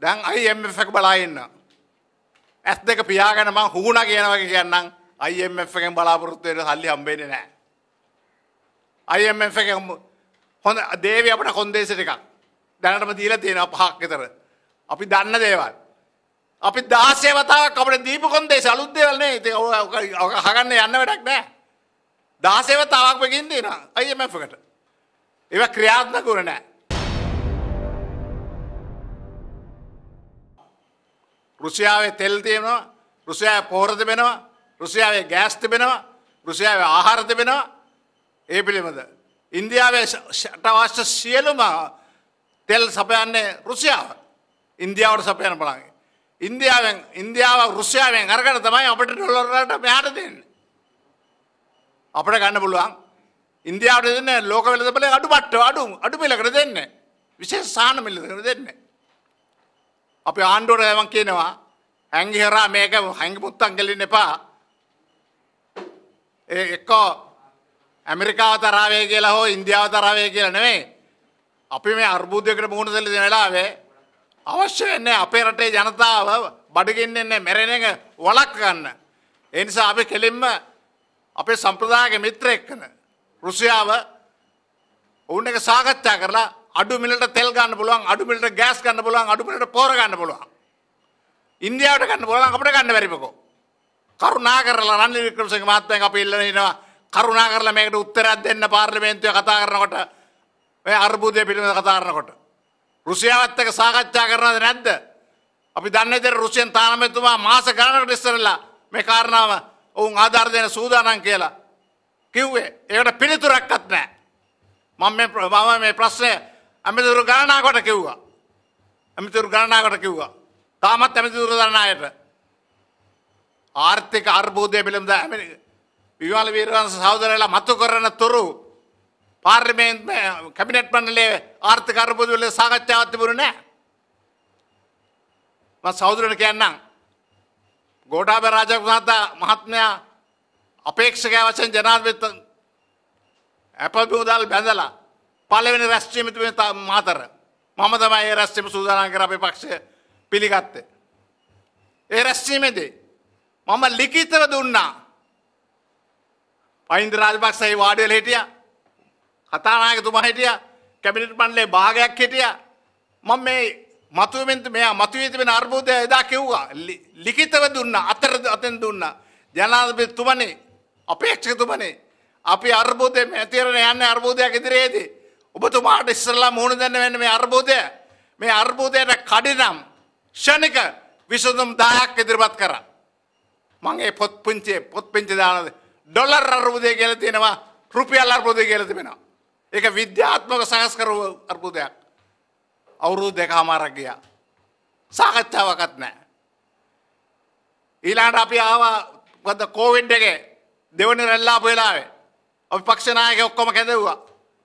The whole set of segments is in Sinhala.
දැන් IMF එක බලා ඉන්න. ඇස් දෙක පියාගෙන මං හුුණා කියන වගේ කියන්නම් IMF එකෙන් බලාපොරොත්තු වෙන සල්ලි හම්බෙන්නේ නැහැ. IMF එක හොඳ දේවිය අපට කොන්දේසෙට එකක්. දැනටම දීලා තියෙනවා පහක් විතර. අපි දන්න දේවල්. අපි දාසේ වතාවක් අපට දීපු කොන්දේස අලුත් දේවල් නේ. ඉතින් ඔක අහගන්න යන්න වැඩක් නැහැ. දාසේ වතාවක් වෙකින් දෙනවා IMF එකට. ඒවා ක්‍රියාත්මක වුණේ නැහැ. රුසියාවේ තෙල් තියෙනවා, රුසියාවේ පොහොර තිබෙනවා, රුසියාවේ ගෑස් තිබෙනවා, රුසියාවේ ආහාර තිබෙනවා. ඒ පිළිබඳ ඉන්දියාවේ රටවාස්ස සියලුම තෙල් සපයන්නේ රුසියාව. ඉන්දියාවට සපයන බලන්නේ. ඉන්දියාවෙන් ඉන්දියාව රුසියාවෙන් අරගෙන තමයි අපට ඩොලර් වලට මෙහාට දෙන්නේ. අපිට ගන්න පුළුවන් ඉන්දියාවට දෙන්නේ ලෝක වෙළඳපොලේ අඩු බට්ට අඩු අඩු මිලකට දෙන්නේ. විශේෂ සාහන මිලකට දෙන්නේ. අපි ආණ්ඩුවට යවන් කියනවා හැංගිහරා මේක හැංගිපුත්තන් කෙලින්න එපා. ඒ එක්ක ඇමරිකාව තරාවේ කියලා හෝ ඉන්දියාව තරාවේ කියලා නෙමෙයි. අපි මේ අර්බුදයකට මුහුණ දෙල දෙන වෙලාවේ අවශ්‍ය වෙන්නේ අපේ රටේ ජනතාව බඩගින්නේ නැහැ මැරෙන එක වළක් ගන්න. ඒ නිසා අපි කෙලින්ම අපේ සම්ප්‍රදායක මිත්‍රයෙක් කරන රුසියාව ඔවුන් එක සාකච්ඡා කරලා අඩු මිලට තෙල් ගන්න පුළුවන් අඩු මිලට ගෑස් ගන්න පුළුවන් අඩු මිලට පොර ගන්න පුළුවන් ඉන්දියාවට ගන්න පුළුවන් අපිට ගන්න බැරි මොකෝ කරුණා කරලා රනිල් වික්‍රමසිංහ මහත්තයන් අපි ඉල්ලන ඉනවා කරුණා කරලා මේකට උත්තරයක් දෙන්න පාර්ලිමේන්තුවේ කතා කරනකොට ඔය අර්බුදය පිළිබඳ කතා කරනකොට රුසියාවත් එක්ක සාකච්ඡා කරනවද නැද්ද අපි දන්න විදිහට රුසියන් තානාපතිතුමා මාස ගණනකට ඉස්සරලා මේ කාරණාව ඔවුන් ආධාර දෙන සූදානම් කියලා කිව්වේ ඒකට පිළිතුරක්වත් නැහැ මම මේ මම මේ ප්‍රශ්නේ ඇමතිවරු ගණනාවට කිව්වා. ඇමතිවරු ගණනාවට කිව්වා. තාමත් ඇමතිවරු දන්න අයට. ආර්ථික අර්බුදය පිළිබඳ ඇමති විමල වීරවංශ සහෝදරයලා මතු කරන තුරු පාර්ලිමේන්තු කැබිනට් මණ්ඩලයේ ආර්ථික අර්බුද වල සාකච්ඡාවක් තිබුණේ නැහැ. මම සහෝදරයන කියන්නම්. ගෝඨාභය රාජපක්ෂ මහත්මයා අපේක්ෂකයා වශයෙන් ජනාධිපති අපබෝධල් බැඳලා පලවෙනි රැස්වීම තිබෙන මාතර. මම තමයි ඒ රැස්වීම සූදානම් කර අපේ පක්ෂය පිළිගත්තේ. ඒ රැස්වීමේදී මම ලිඛිතව දුන්නා. පයින්ද රාජපක්ෂයි වාඩිවෙලා හිටියා. කතානායකතුමා හිටියා. කැබිනට් මණ්ඩලයේ භාගයක් හිටියා. මම මේ මතුවෙන් මෙයා මතුවේ තිබෙන අර්බුදය එදා කිව්වා. ලිඛිතව දුන්නා. අතර අතෙන් දුන්නා. ජනාධිපතිතුමනි අපේක්ෂකතුමනි අපි අර්බුදයේ මෙතන යන්නේ අර්බුදයක් ඉදිරියේදී ඔබතුමාට ඉස්සරලා මුහුණ දෙන්න වෙන මේ අර්බුදය මේ අර්බුදයට කඩිනම් ෂණික විසඳුම් 10ක් ඉදිරිපත් කරා. මම ඒ පොත් පුංචි පොත් පුංචි දාන ඩොලර් අර්බුදය කියලා තියෙනවා රුපියල් අර්බුදය කියලා තිබෙනවා. ඒක විද්‍යාත්මක සකස් කරව අර්බුදයක්. අවුරුදු දෙකමාරක් ගියා. සාකච්ඡාවක්වත් නැහැ. ඊළඟට අපි ආවා වද කොවිඩ් එකේ දෙවනි රැල්ලා වෙලාවේ අපි පක්ෂ නායකයෝ ඔක්කොම කැඳවුවා.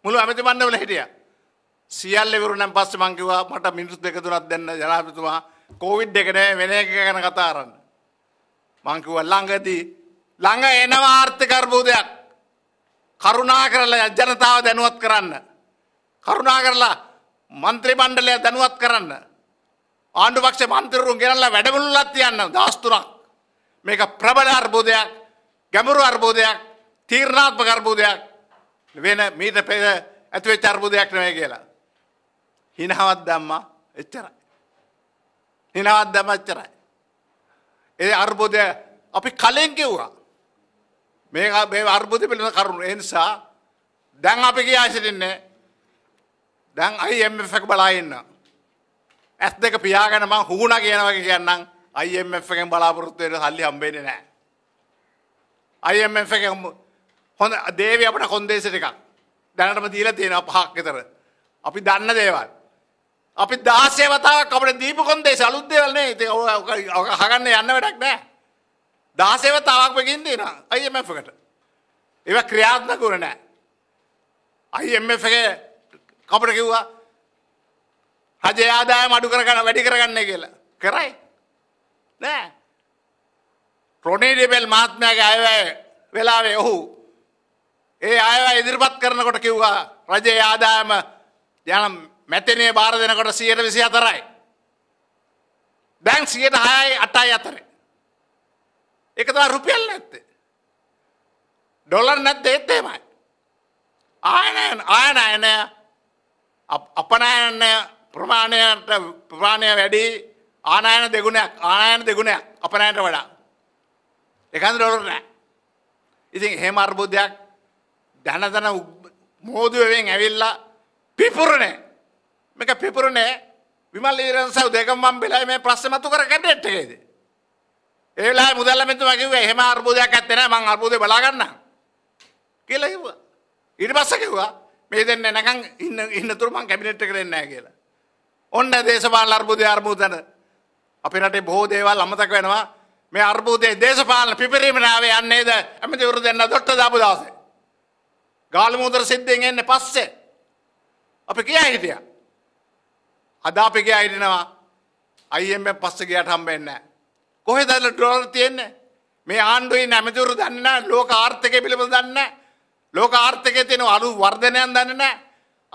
මුළු ඇමති මණ්ඩවල හිටිය. සියල්ල විරුණම් පස්සේ මං කිව්වා මට මිනිස් දෙක තුනක් දෙන්න ජනාධිපතිතුමා කොවිඩ් එක නෑ වෙන එක ගැන කතා කරන්න. මං කිව්වා ළඟදී ළඟ එනවා ආර්ථික අර්බුදයක්. කරුණා කරලා ජනතාව දැනුවත් කරන්න. කරුණා කරලා මන්ත්‍රී මණ්ඩලය දැනුවත් කරන්න. ආණ්ඩු පක්ෂ මන්ත්‍රීවරුන් ගෙනල්ලා වැඩමුළුලක් තියන්න දවස් තුනක්. මේක ප්‍රබල අර්බුදයක්, ගැඹුරු අර්බුදයක්, තීරණාත්මක අර්බුදයක්. වෙන මීට පෙර ඇතිවෙච්ච අර්බුදයක් නෙවෙයි කියලා. හිනාවක් දැම්මා එච්චරයි. හිනාවක් දැම්මා එච්චරයි. ඒ අර්බුදය අපි කලින් කිව්වා. මේ මේ අර්බුදය පිළිබඳ කරුණු. ඒ නිසා දැන් අපි කියා සිටින්නේ දැන් IMF එක බලා ඉන්න. ඇස් දෙක පියාගෙන මං හුුණා කියන වගේ කියන්නම් IMF එකෙන් බලාපොරොත්තු වෙන සල්ලි හම්බෙන්නේ නැහැ. IMF එකෙන් හොඳ දේව අපට කොන්දේසට එකක් දැනටම දීලා තියෙනවා පහක් විතර. අපි දන්න දේවල්. අපි දාසේ වතාවක් අපට දීපු කොන්දේස අලුත් දේවල් නේ. ඉතින් ඔක අහගන්න යන්න වැඩක් නෑ. දාසේ වතාවක් වගේ තියෙනවා IMF එකට. ඒවා ක්‍රියාත්මක වුණේ නෑ. IMF එකේ අපට කිව්වා රජයේ ආදායම අඩු කරගන්න වැඩි කරගන්න කියලා. කරයි. නෑ. රොනී ඩෙබල් මහත්මයාගේ අයවැය වෙලාවේ ඔහු ඒ අයව ඉදිරිපත් කරනකොට කිව්වා රජයේ ආදායම යනම් මැතිනේ බාර දෙනකොට 124යි. දැන් 106යි 8යි අතර. ඒක තමයි රුපියල් නැත්තේ. ඩොලර් නැත්තේ ඒත් එහෙමයි. ආයනයන ආයනයන අපනයන ප්‍රමාණයට ප්‍රමාණය වැඩි ආනයන දෙගුණයක් ආනයන දෙගුණයක් අපනයනට වඩා. ඒකන්ද ඩොලර් නැහැ. ඉතින් එහෙම අර්බුදයක් දනදන මෝදුවෙන් ඇවිල්ලා පිපුරණේ මේක පිපුරණේ විමල් ඊරන්සව් දෙකම මම වෙලාවේ මේ ප්‍රශ්නේ මතු කර කැඩෙට් එකේද ඒ වෙලාවේ මුදල්මැතිතුමා කිව්වා එහෙම අර්බුදයක් ඇත්තේ නැහැ මං අර්බුදේ බලා ගන්නම් කියලා කිව්වා ඊට පස්සේ කිව්වා මේ දෙන්න නැකන් ඉන්න ඉන්නතුරු මං කැබිනට් එකට එන්නේ නැහැ කියලා ඔන්න දේශපාලන අර්බුදේ අර්බුදන අපේ රටේ බොහෝ දේවල් අමතක වෙනවා මේ අර්බුදේ දේශපාලන පිපිරීම නාවේ යන්නේද ඇමතිවරු දෙන්න දොට්ට දාපු දවසේ ගාලමුදර සිද්ධියෙන් එන්න පස්සේ අපි කියා හිටියා. අද අපි කියා හිටිනවා IMF පස්සේ ගියට හම්බෙන්නේ නැහැ. කොහෙද ඩොලර් තියෙන්නේ? මේ ආණ්ඩුවේ නැමැතිවරු දන්නේ නැහැ, ලෝක ආර්ථිකය පිළිබඳව දන්නේ නැහැ. ලෝක ආර්ථිකයේ තියෙන අලු වර්ධනයන් දන්නේ නැහැ.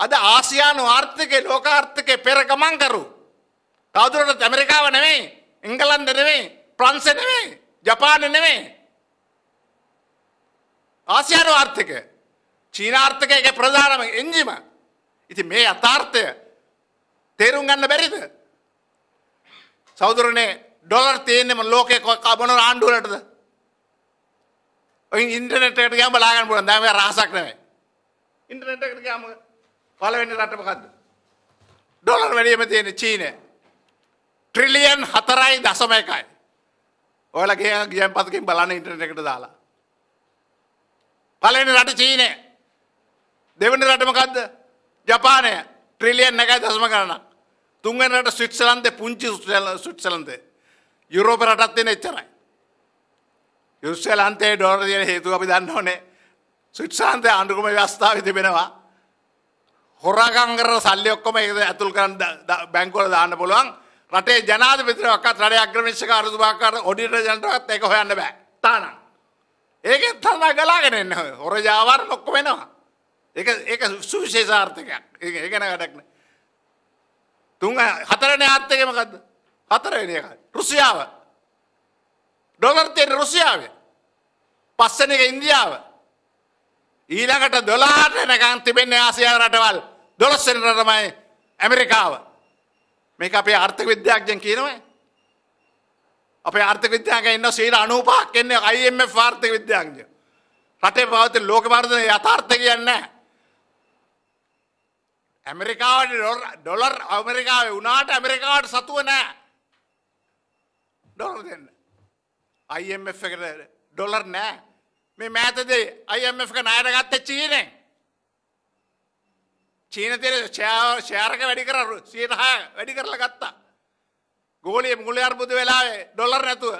අද ආසියානු ආර්ථිකයේ ලෝක ආර්ථිකයේ පෙර ගමන් කරු. තවදුරටත් ඇමරිකාව නෙමෙයි, එංගලන්ත නෙමෙයි, ප්‍රංශ නෙමෙයි, ජපාන නෙමෙයි. ආසියානු ආර්ථිකය චීනාර්ථකයගේ ප්‍රධානම එංජිම. ඉති මේ අතාර්ථය තේරුම් ගන්න බැරිද. සෞදුරනේ ඩොලර් තියන්නෙම ලෝකය කොක්කාබොන ආණ්ඩුවලටද. ඔයි ඉන්ටනෙට්ට ගම බලාගන්න පුලන් දම රහසක් නවේ. ඉන්ටනෙට්ට ගම පලවෙන්න රටමකක්ද. ඩොලර් වැඩියම තියෙන චීනය. ට්‍රිලියන් හතරයි දසම එකයි. ඔයලගේ ගියම් පතකින් බලන්න ඉටනෙට එකට දාලා. පලවෙනි රට චීනය දෙවන රට මොකද්ද? ජපානය. ට්‍රිලියන් 1.8 ගණනක්. තුන්වෙනි රට ස්විට්සර්ලන්තේ පුංචි ස්විට්සර්ලන්තේ. යුරෝප රටත් තියෙන එච්චරයි. ස්විට්සර්ලන්තේ ඩොලර් තියෙන හේතුව අපි දන්නෝනේ. ස්විට්සර්ලන්තේ ආණ්ඩුක්‍රම ව්‍යවස්ථාවේ තිබෙනවා. හොරාකම් කරන සල්ලි ඔක්කොම ඒක ඇතුල් කරන් බැංකුවල දාන්න පුළුවන්. රටේ ජනාධිපතිවක්වත් රටේ අග්‍රනිෂ්ඨක අරුතුමාකාර ඔඩිටර් ජනරල්වත් ඒක හොයන්න බෑ. තානම්. ඒකෙත් තරණ ගලාගෙන එන්න හොර ජාවාරම් ඔක්කොම එනවා. ඒක ඒක සුවිශේෂාර්ථකයක්. ඒක ඒක නෑ වැඩක් නෑ. තුන් හතරවෙනි ආත්මේ මොකද්ද? හතරවෙනි එක. රුසියාව. ඩොලර් තියෙන රුසියාවේ. පස්වෙනි එක ඉන්දියාව. ඊළඟට 12ට එනකන් තිබෙන්නේ ආසියාව රටවල්. 12 වෙනි රට තමයි ඇමරිකාව. මේක අපේ ආර්ථික විද්‍යාඥයන් කියනවා. අපේ ආර්ථික විද්‍යාඥයන් ඉන්න 95ක් ඉන්නේ IMF ආර්ථික විද්‍යාඥයෝ. රටේ පවතින ලෝක වර්ධනයේ යථාර්ථය කියන්නේ නැහැ. ඇමරිකාවට ඩොලර් ඇමරිකාවේ වුණාට ඇමරිකාවට සතුව නෑ. ඩොලර් දෙන්න. IMF එකට ඩොලර් නෑ. මේ මෑතදේ IMF එක ණයට ගත්තේ චීනෙන්. චීන තියෙන ෂෙයාරක වැඩි කර 110 වැඩි කරලා ගත්තා. ගෝලිය මුලිය අර්බුද වෙලාවේ ඩොලර් නැතුව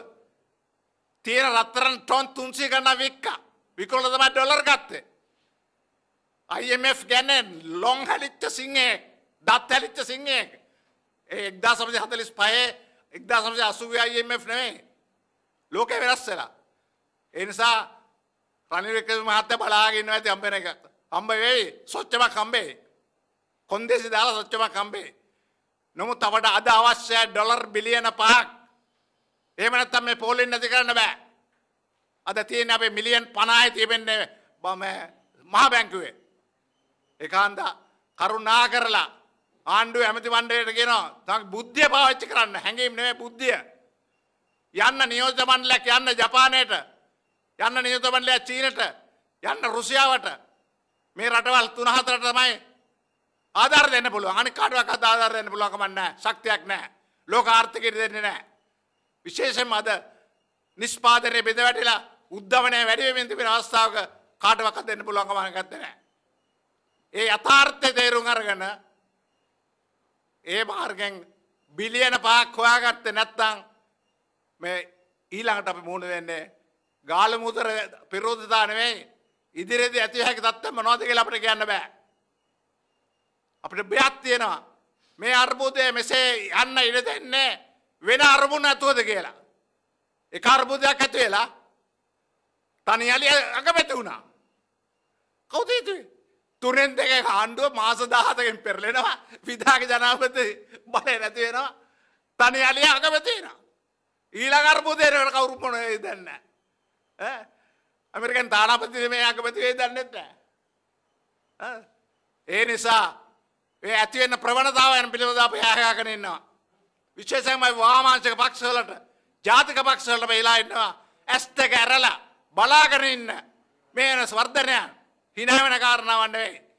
තියෙන රත්තරන් ටොන් 300 ගන්න වික්කා. විකුණලා තමයි ඩොලර් ගත්තේ. IMF ගැන ලොං හැලිච්ච සිංහේ දත් හැලිච්ච සිංහේ එක්දා සමසය හතලිස් පහේ එක්දා සමසය අසුවයි IMF නෙවේ ලෝකය වෙනස් වෙලා. එනිසා රනිරක මහත්ත බලාගන්න ඇති අම්බෙන එක අම්බ වෙයි සොච්චම කම්බේ කොන්දෙසි දාලා සොච්චම කම්බේ. නොමුත් අපට අද අවශ්‍ය ඩොලර් බිලියන පහක් එහෙම නැත්නම් මේ පෝලින් නැති කරන්න බෑ. අද තියෙන අපේ මිලියන් 50යි තිබෙන්නේ මහ බැංකුවේ. එකහන්දා කරුණා කරලා ආණ්ඩුව ඇමති මණ්ඩලයට කියනවා තම බුද්ධිය පාවිච්චි කරන්න හැඟීම් නෙවෙයි බුද්ධිය. යන්න නියෝජ්‍ය මණ්ඩලයක් යන්න ජපානයට යන්න නියෝජ්‍ය මණ්ඩලයක් චීනට යන්න රුසියාවට මේ රටවල් තුන හතරට තමයි ආධාර දෙන්න පුළුවන්. අනික කාටවත් ආධාර දෙන්න පුළුවන් කමක් නැහැ. ශක්තියක් නැහැ. ලෝක ආර්ථිකයට දෙන්නේ නැහැ. විශේෂයෙන්ම අද නිෂ්පාදනය බෙද වැටිලා උද්ධවනය වැඩි වෙමින් තිබෙන අවස්ථාවක කාටවත් දෙන්න පුළුවන් කමක් නැත්තේ නැහැ. ඒ යථාර්ථය තේරුම් අරගන ඒ මාර්ගෙන් බිලියන පහක් හොයාගත්තේ නැත්තම් මේ ඊළඟට අපි මුහුණ වෙන්නේ ගාල මුදර විරෝධතා නෙමෙයි ඉදිරියේදී ඇති හැකි තත්ත්වය මොනවද කියලා අපිට කියන්න බෑ. අපිට බයක් තියෙනවා. මේ අර්බුදය මෙසේ යන්න ඉඩ දෙන්නේ වෙන අරමුණ ඇතුවද කියලා. එක අර්බුදයක් ඇති වෙලා තනියලි අගමැති වුණා. කවුද හිතුවේ? තුරෙන් දෙක හාණ්ඩුව මාස දහතකින් පෙරලෙනවා විදාග ජනාපති බලය නැතිවෙනවා තනි අලිය අකමතිනවා. ඊළඟර්බුදේරවට කවුරුපොනොේ දන්න. ඇමරිකන් තානාපති මේ අකමතිවේ දන්නෙත්ත. ඒ නිසා ඒ ඇතිවෙන්න ප්‍රවණතාවයන් පිළිබඳාප යාකා කනෙන්නවා. විශේෂයමයි වාමාංශක පක්ෂවලට ජාතික පක්ෂවලට වෙලා ඉන්නවා ඇස් දෙක ඇරලා බලාගෙන ඉන්න මේ වෙනස් වර්ධනයන් හිනාවෙන කාරණාවන්න වේ.